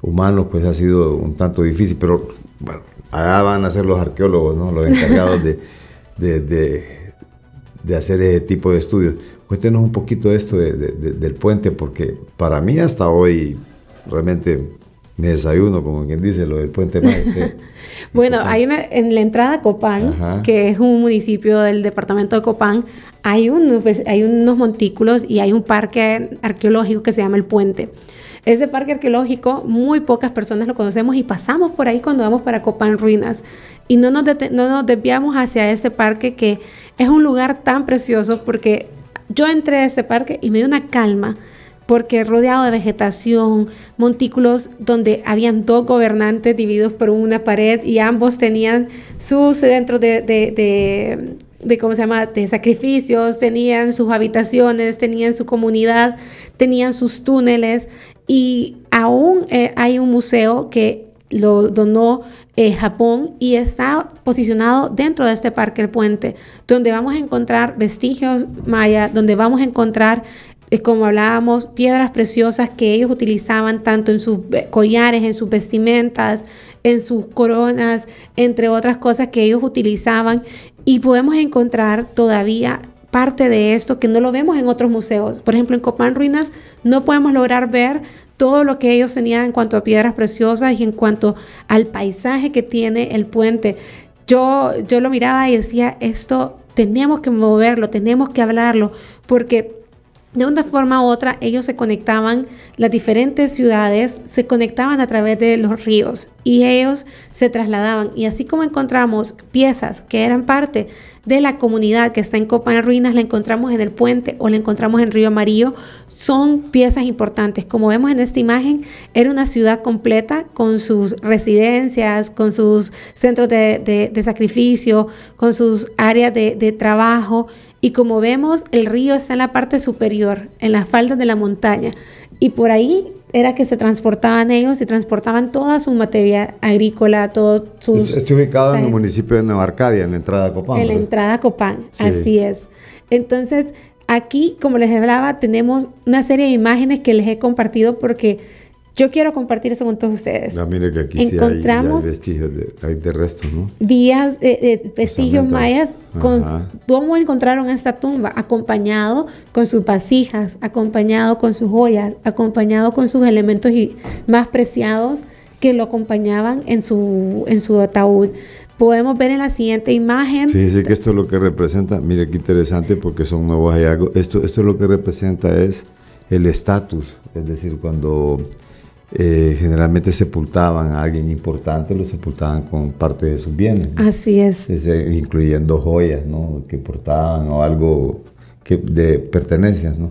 humanos, pues ha sido un tanto difícil, pero bueno, Ahora van a ser los arqueólogos, ¿no? los encargados de, de, hacer ese tipo de estudios. Cuéntenos un poquito de esto del puente, porque para mí hasta hoy realmente me desayuno, como quien dice, lo del puente [laughs] bueno, hay en la entrada Copán, que es un municipio del departamento de Copán, hay, pues, hay unos montículos y hay un parque arqueológico que se llama El Puente. Ese parque arqueológico, muy pocas personas lo conocemos y pasamos por ahí cuando vamos para Copán Ruinas y no nos, no nos desviamos hacia ese parque que es un lugar tan precioso porque yo entré a ese parque y me dio una calma porque rodeado de vegetación, montículos donde habían dos gobernantes divididos por una pared y ambos tenían sus dentro de, de, de, de, ¿cómo se llama?, de sacrificios, tenían sus habitaciones, tenían su comunidad, tenían sus túneles y aún eh, hay un museo que lo donó eh, Japón y está posicionado dentro de este parque El Puente, donde vamos a encontrar vestigios maya, donde vamos a encontrar eh, como hablábamos, piedras preciosas que ellos utilizaban tanto en sus collares, en sus vestimentas, en sus coronas, entre otras cosas que ellos utilizaban. Y podemos encontrar todavía parte de esto que no lo vemos en otros museos. Por ejemplo, en Copán Ruinas no podemos lograr ver todo lo que ellos tenían en cuanto a piedras preciosas y en cuanto al paisaje que tiene el puente. Yo, yo lo miraba y decía, esto tenemos que moverlo, tenemos que hablarlo, porque de una forma u otra, ellos se conectaban, las diferentes ciudades se conectaban a través de los ríos y ellos se trasladaban. Y así como encontramos piezas que eran parte de la comunidad que está en Copa en Ruinas, la encontramos en el puente o la encontramos en Río Amarillo, son piezas importantes. Como vemos en esta imagen, era una ciudad completa con sus residencias, con sus centros de, sacrificio, con sus áreas de trabajo y como vemos, el río está en la parte superior, en las faldas de la montaña. Y por ahí era que se transportaban ellos y transportaban toda su materia agrícola, todo su... Está ubicado en el municipio de Nueva Arcadia, en la entrada a Copán. En la entrada a Copán, así es. Entonces, aquí, como les hablaba, tenemos una serie de imágenes que les he compartido porque yo quiero compartir eso con todos ustedes. que aquí Encontramos vestigios de, hay de resto, ¿no? Vías, pues vestigios mayas, cómo encontraron esta tumba, acompañado con sus vasijas, acompañado con sus joyas, acompañado con sus elementos más preciados que lo acompañaban en su, en su ataúd podemos ver en la siguiente imagen. Sí, sí, que esto es lo que representa, mire qué interesante porque son nuevos hallazgos, esto, esto es lo que representa es el estatus, es decir, cuando eh, generalmente sepultaban a alguien importante, lo sepultaban con parte de sus bienes. Así es. Eh, incluyendo joyas, ¿no? Que portaban o algo que, de pertenencias, ¿no?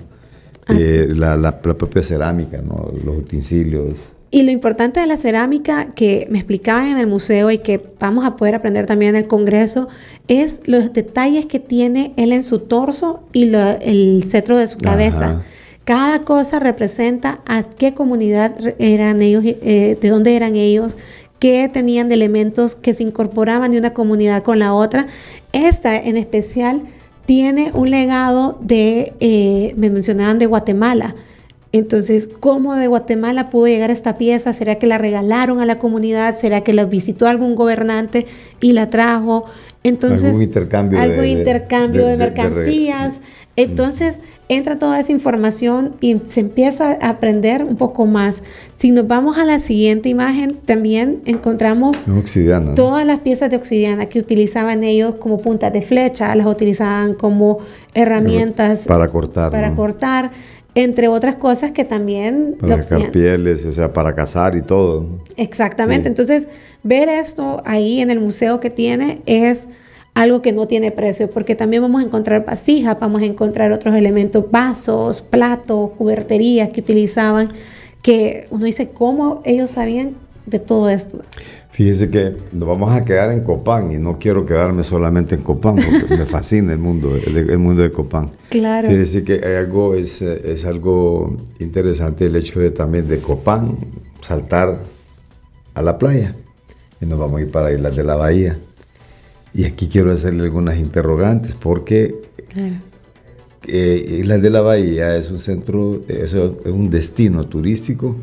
Eh, la, propia cerámica, ¿no? Los utensilios. Y lo importante de la cerámica que me explicaban en el museo y que vamos a poder aprender también en el Congreso es los detalles que tiene él en su torso y el cetro de su cabeza. Cada cosa representa a qué comunidad eran ellos, eh, de dónde eran ellos, qué tenían de elementos que se incorporaban de una comunidad con la otra. Esta en especial tiene un legado de, eh, me mencionaban de Guatemala. Entonces, ¿cómo de Guatemala pudo llegar esta pieza? ¿Será que la regalaron a la comunidad? ¿Será que la visitó algún gobernante y la trajo? Entonces, algún intercambio, intercambio de mercancías. Entonces entra toda esa información y se empieza a aprender un poco más. Si nos vamos a la siguiente imagen, también encontramos todas las piezas de oxidiana que utilizaban ellos como puntas de flecha, las utilizaban como herramientas para cortar. Para cortar entre otras cosas que también... Para sacar pieles, o sea, para cazar y todo. Exactamente, entonces ver esto ahí en el museo que tiene es algo que no tiene precio, porque también vamos a encontrar vasijas, vamos a encontrar otros elementos, vasos, platos, cuberterías que utilizaban, que uno dice, ¿cómo ellos sabían de todo esto? Fíjese que nos vamos a quedar en Copán y no quiero quedarme solamente en Copán porque me [laughs] fascina el mundo, el, mundo de Copán. Claro. Fíjese que algo, es, es algo interesante el hecho de también de Copán saltar a la playa y nos vamos a ir para Islas de la Bahía. Y aquí quiero hacerle algunas interrogantes, porque claro. Isla eh, de la Bahía es un centro, es un destino turístico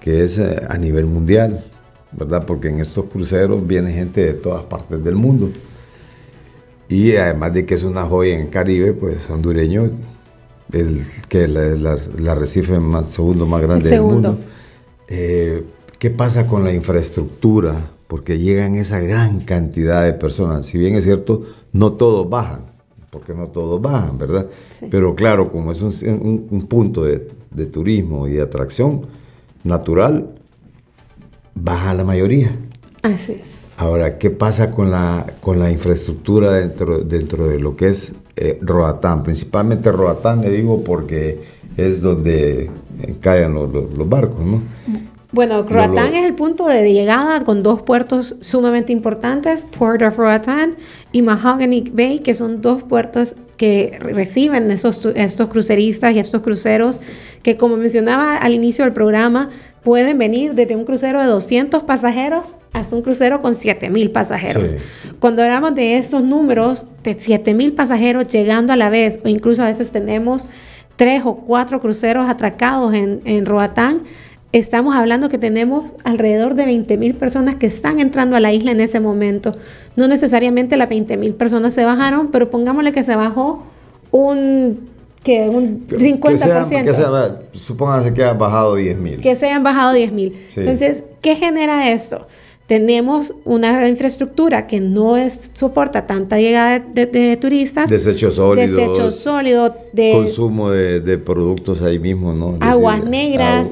que es eh, a nivel mundial, ¿verdad? Porque en estos cruceros viene gente de todas partes del mundo. Y además de que es una joya en Caribe, pues hondureño, el que es la, más, segundo más grande del mundo. Eh, ¿Qué pasa con la infraestructura? porque llegan esa gran cantidad de personas. Si bien es cierto, no todos bajan, porque no todos bajan, ¿verdad? Pero claro, como es un, punto de, turismo y de atracción natural, baja la mayoría. Así es. Ahora, ¿qué pasa con la, con infraestructura dentro, de lo que es eh, Roatán? Principalmente Roatán, le digo, porque es donde eh, caen los barcos, ¿no? Mm. Bueno, Roatán es el punto de llegada con dos puertos sumamente importantes, Port of Roatán y Mahogany Bay, que son dos puertos que reciben esos, estos cruceristas y estos cruceros que, como mencionaba al inicio del programa, pueden venir desde un crucero de 200 pasajeros hasta un crucero con 7000 pasajeros. Cuando hablamos de estos números, de 7000 pasajeros llegando a la vez, o incluso a veces tenemos tres o cuatro cruceros atracados en, en Roatán, Estamos hablando que tenemos alrededor de 20.000 personas que están entrando a la isla en ese momento. No necesariamente las 20.000 personas se bajaron, pero pongámosle que se bajó un que un 50%. Que que que han bajado 10.000. Que se hayan bajado 10.000. Entonces, ¿qué genera esto? tenemos una infraestructura que no es, soporta tanta llegada de, turistas. Desechos sólidos. Desechos sólidos. De, consumo de, productos ahí mismo, ¿no? aguas negras.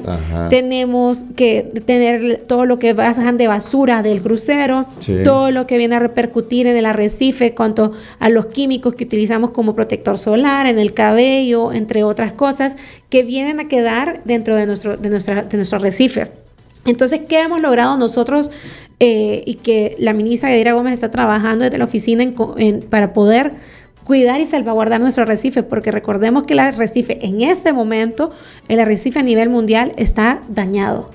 tenemos que tener todo lo que bajan de basura del crucero, todo lo que viene a repercutir en el arrecife cuanto a los químicos que utilizamos como protector solar, en el cabello, entre otras cosas, que vienen a quedar dentro de nuestro, de nuestra, de nuestro arrecife. Entonces, ¿qué hemos logrado nosotros eh, y que la ministra Yadira Gómez está trabajando desde la oficina para poder cuidar y salvaguardar nuestro arrecife, porque recordemos que el arrecife en este momento, el arrecife a nivel mundial está dañado.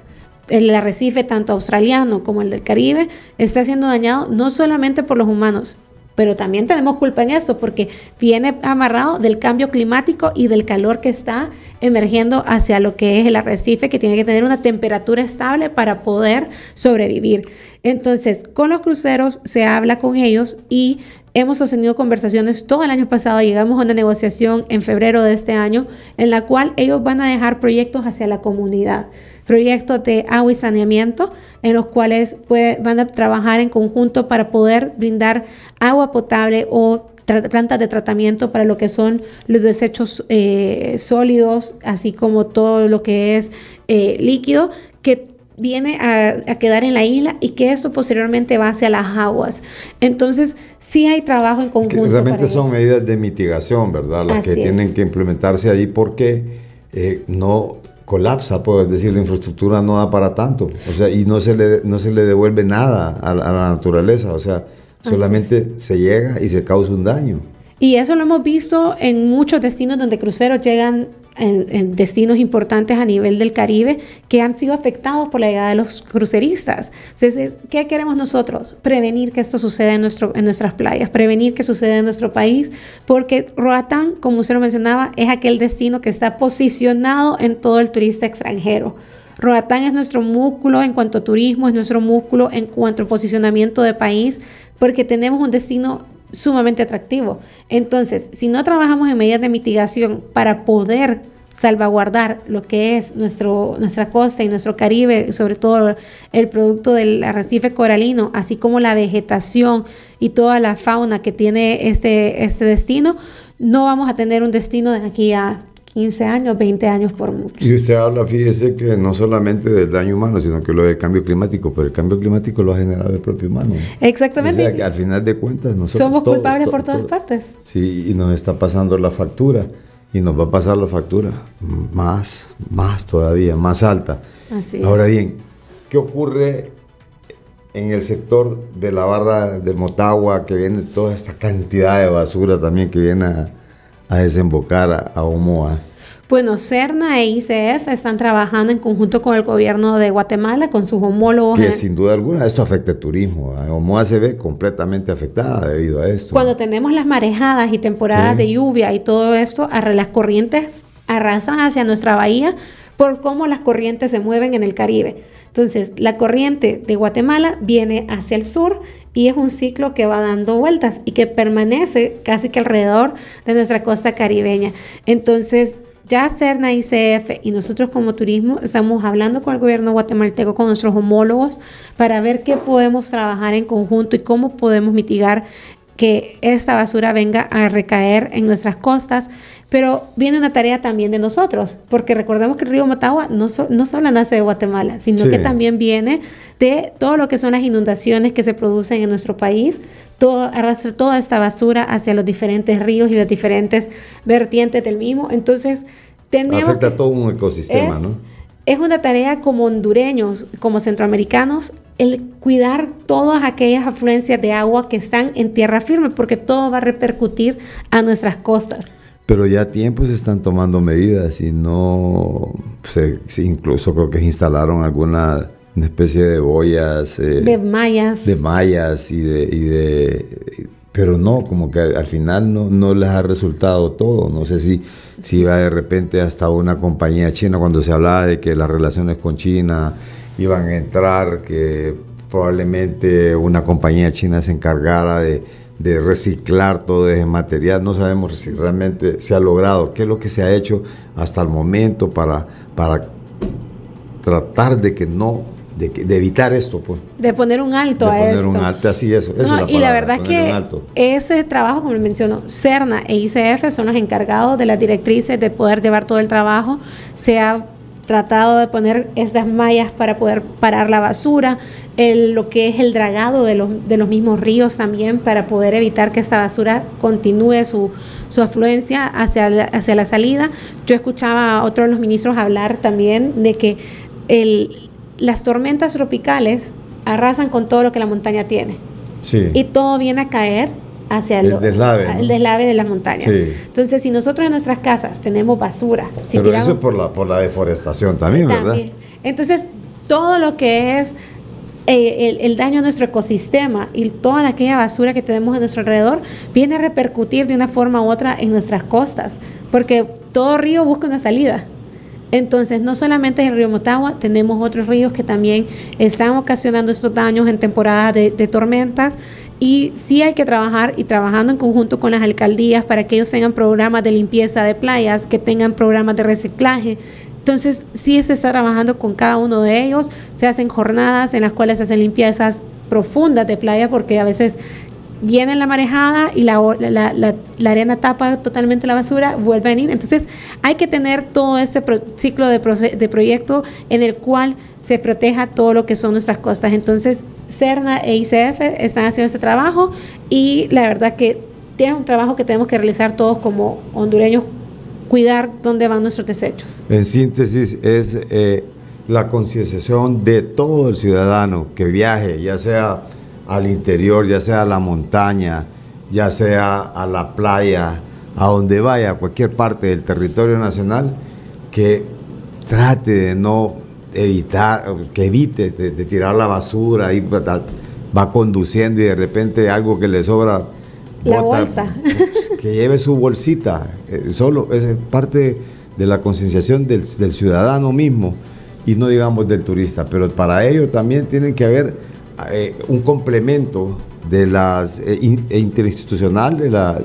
El arrecife tanto australiano como el del Caribe está siendo dañado no solamente por los humanos, pero también tenemos culpa en eso porque viene amarrado del cambio climático y del calor que está emergiendo hacia lo que es el arrecife, que tiene que tener una temperatura estable para poder sobrevivir. Entonces, con los cruceros se habla con ellos y hemos sostenido conversaciones todo el año pasado, llegamos a una negociación en febrero de este año en la cual ellos van a dejar proyectos hacia la comunidad proyectos de agua y saneamiento, en los cuales van a trabajar en conjunto para poder brindar agua potable o plantas de tratamiento para lo que son los desechos eh, sólidos, así como todo lo que es eh, líquido, que viene a, quedar en la isla y que eso posteriormente va hacia las aguas. Entonces, sí hay trabajo en conjunto. realmente son medidas de mitigación, ¿verdad? Las que tienen que implementarse ahí porque eh, no colapsa, puedo decir, la infraestructura no da para tanto, o sea, y no se le, no se le devuelve nada a la naturaleza, o sea, solamente se llega y se causa un daño. Y eso lo hemos visto en muchos destinos donde cruceros llegan en, destinos importantes a nivel del Caribe que han sido afectados por la llegada de los cruceristas. Entonces, eh, ¿qué queremos nosotros? Prevenir que esto suceda en, nuestro, en nuestras playas, prevenir que suceda en nuestro país, porque Roatán, como usted lo mencionaba, es aquel destino que está posicionado en todo el turista extranjero. Roatán es nuestro músculo en cuanto a turismo, es nuestro músculo en cuanto a posicionamiento de país, porque tenemos un destino sumamente atractivo. Entonces, si no trabajamos en medidas de mitigación para poder salvaguardar lo que es nuestro, nuestra costa y nuestro Caribe, sobre todo el producto del arrecife coralino, así como la vegetación y toda la fauna que tiene este, este destino, no vamos a tener un destino de aquí a 15 años, 20 años por mucho. Y usted habla, fíjese que no solamente del daño humano, sino que lo del cambio climático, pero el cambio climático lo ha generado el propio humano. Exactamente. O que al final de cuentas nosotros somos culpables por todas partes. Sí, y nos está pasando la factura y nos va a pasar la factura más, más todavía, más alta. Así Ahora bien, ¿qué ocurre en el sector de la barra de Motagua que viene toda esta cantidad de basura también que viene a a desembocar a, OMOA? Bueno, CERNA e ICF están trabajando en conjunto con el gobierno de Guatemala, con sus homólogos. Que sin duda alguna esto afecta el turismo. Omoa se ve completamente afectada debido a esto. Cuando tenemos las marejadas y temporadas de lluvia y todo esto, las corrientes arrasan hacia nuestra bahía por cómo las corrientes se mueven en el Caribe. Entonces, la corriente de Guatemala viene hacia el sur y es un ciclo que va dando vueltas y que permanece casi que alrededor de nuestra costa caribeña. Entonces, ya Cerna ICF y nosotros como turismo estamos hablando con el gobierno guatemalteco, con nuestros homólogos, para ver qué podemos trabajar en conjunto y cómo podemos mitigar que esta basura venga a recaer en nuestras costas pero viene una tarea también de nosotros, porque recordemos que el río Motagua no, no solo nace de Guatemala, sino que también viene de todo lo que son las inundaciones que se producen en nuestro país, todo, arrastra toda esta basura hacia los diferentes ríos y las diferentes vertientes del mismo. Entonces, tenemos... Afecta a todo un ecosistema, es, ¿no? Es una tarea como hondureños, como centroamericanos, el cuidar todas aquellas afluencias de agua que están en tierra firme, porque todo va a repercutir a nuestras costas pero ya a tiempo se están tomando medidas y no, incluso creo que instalaron alguna especie de boyas. Eh, de mallas. De mallas y de, y de... Pero no, como que al final no, no les ha resultado todo. No sé si, si va de repente hasta una compañía china, cuando se hablaba de que las relaciones con China iban a entrar, que probablemente una compañía china se encargara de de reciclar todo ese material. No sabemos si realmente se ha logrado, qué es lo que se ha hecho hasta el momento para, para tratar de que no de, evitar esto, pues. De poner un alto de poner un alto, así eso. y la verdad es que ese trabajo, como mencionó, Cerna e ICF son los encargados de las directrices de poder llevar todo el trabajo. sea tratado de poner estas mallas para poder parar la basura, el, lo que es el dragado de los, mismos ríos también para poder evitar que esa basura continúe su, su afluencia hacia la, hacia la salida. Yo escuchaba a otro de los ministros hablar también de que el, las tormentas tropicales arrasan con todo lo que la montaña tiene. Y todo viene a caer hacia el, deslave, de las montañas. Entonces, si nosotros en nuestras casas tenemos basura, si Pero eso es por la, por la deforestación también, ¿verdad? Entonces, todo lo que es eh, el, daño a nuestro ecosistema y toda aquella basura que tenemos a nuestro alrededor viene a repercutir de una forma u otra en nuestras costas, porque todo río busca una salida. Entonces, no solamente en el río Motagua, tenemos otros ríos que también están ocasionando estos daños en temporadas de tormentas y sí hay que trabajar y trabajando en conjunto con las alcaldías para que ellos tengan programas de limpieza de playas, que tengan programas de reciclaje. Entonces, sí se está trabajando con cada uno de ellos, se hacen jornadas en las cuales se hacen limpiezas profundas de playa porque a veces viene la marejada y la, la, arena tapa totalmente la basura, vuelve a venir. Entonces hay que tener todo ese ciclo de, de proyecto en el cual se proteja todo lo que son nuestras costas. Entonces, CERNA e ICF están haciendo este trabajo y la verdad que tiene un trabajo que tenemos que realizar todos como hondureños, cuidar dónde van nuestros desechos. En síntesis, es eh, la concienciación de todo el ciudadano que viaje, ya sea al interior, ya sea a la montaña, ya sea a la playa, a donde vaya, a cualquier parte del territorio nacional, que trate de no evitar, que evite de, tirar la basura, y va, conduciendo y de repente algo que le sobra. La bolsa. [laughs] Que lleve su bolsita. Eh, solo, es parte de la concienciación del, ciudadano mismo y no digamos del turista. Pero para ello también tiene que haber eh, un complemento de las eh, e interinstitucional de, la,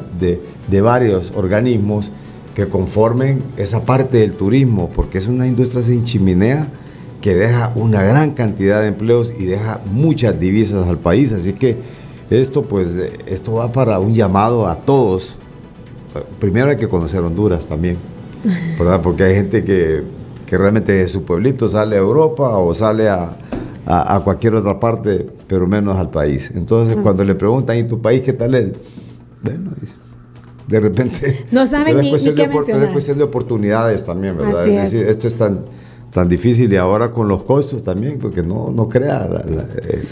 de, varios organismos que conformen esa parte del turismo, porque es una industria sin chimenea que deja una gran cantidad de empleos y deja muchas divisas al país. Así que esto, pues, esto va para un llamado a todos. Primero hay que conocer Honduras también, ¿verdad? Porque hay gente que, realmente de su pueblito sale a Europa o sale a, cualquier otra parte, pero menos al país. Entonces, cuando le preguntan, ¿y tu país qué tal es? Bueno, de repente. No saben [laughs] ni, qué mencionar. es cuestión de oportunidades también, ¿verdad? es esto es tan tan difícil y ahora con los costos también, porque no, crea la, la, eh,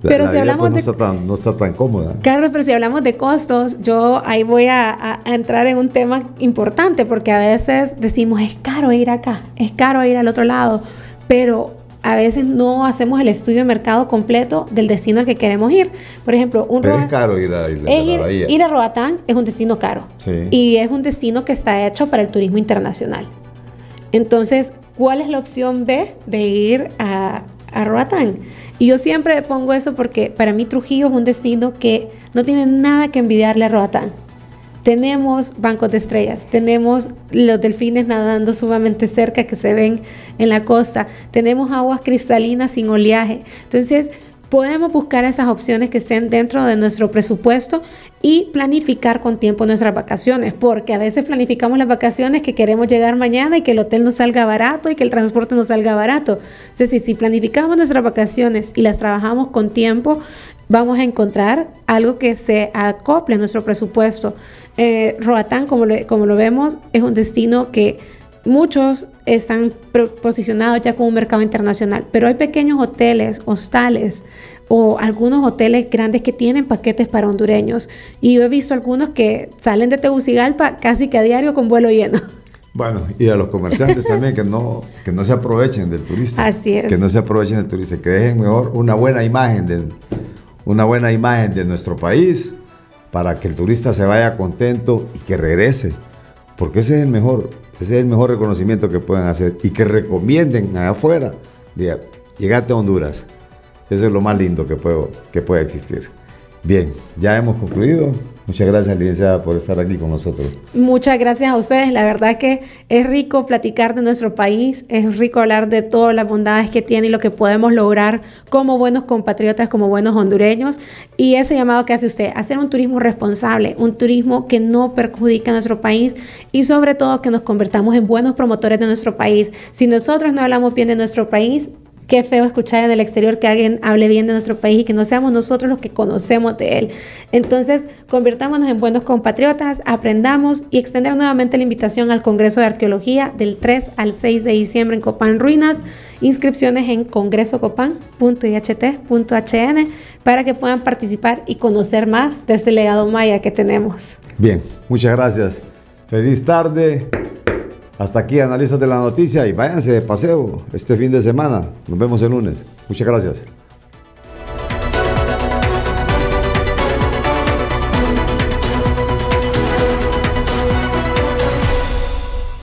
pues, no, está tan, no está tan cómoda. Carlos, pero si hablamos de costos, yo ahí voy a, entrar en un tema importante, porque a veces decimos, es caro ir acá, es caro ir al otro lado, pero a veces no hacemos el estudio de mercado completo del destino al que queremos ir. Por ejemplo, un es caro ir a, ir, es ir, a Roatán es un destino caro. Sí. Y es un destino que está hecho para el turismo internacional. Entonces, ¿Cuál es la opción B de ir a, Roatán? Y yo siempre pongo eso porque para mí Trujillo es un destino que no tiene nada que envidiarle a Roatán. Tenemos bancos de estrellas, tenemos los delfines nadando sumamente cerca que se ven en la costa, tenemos aguas cristalinas sin oleaje. Entonces, podemos buscar esas opciones que estén dentro de nuestro presupuesto y planificar con tiempo nuestras vacaciones, porque a veces planificamos las vacaciones que queremos llegar mañana y que el hotel nos salga barato y que el transporte nos salga barato. Entonces, si planificamos nuestras vacaciones y las trabajamos con tiempo, vamos a encontrar algo que se acople a nuestro presupuesto. Eh, Roatán, como, como lo vemos, es un destino que Muchos están posicionados ya como un mercado internacional, pero hay pequeños hoteles, hostales o algunos hoteles grandes que tienen paquetes para hondureños. Y yo he visto algunos que salen de Tegucigalpa casi que a diario con vuelo lleno. Bueno, y a los comerciantes también, que no, que no se aprovechen del turista. Así es. Que no se aprovechen del turista, que dejen mejor una buena imagen de, una buena imagen de nuestro país para que el turista se vaya contento y que regrese. Porque ese es el mejor, ese es el mejor reconocimiento que pueden hacer y que recomienden afuera. llegate a Honduras. Eso es lo más lindo que, puedo, que puede existir. Bien, ya hemos concluido. Muchas gracias, licenciada, por estar aquí con nosotros. Muchas gracias a ustedes. La verdad que es rico platicar de nuestro país, es rico hablar de todas las bondades que tiene y lo que podemos lograr como buenos compatriotas, como buenos hondureños. Y ese llamado que hace usted, hacer un turismo responsable, un turismo que no perjudique a nuestro país y sobre todo que nos convertamos en buenos promotores de nuestro país. Si nosotros no hablamos bien de nuestro país, Qué feo escuchar en el exterior que alguien hable bien de nuestro país y que no seamos nosotros los que conocemos de él. Entonces, convirtámonos en buenos compatriotas, aprendamos y extender nuevamente la invitación al Congreso de Arqueología del 3 al 6 de diciembre en Copán Ruinas. Inscripciones en congresocopan.iht.hn para que puedan participar y conocer más de este legado maya que tenemos. Bien, muchas gracias. Feliz tarde. Hasta aquí analistas de la noticia y váyanse de paseo este fin de semana. Nos vemos el lunes. Muchas gracias.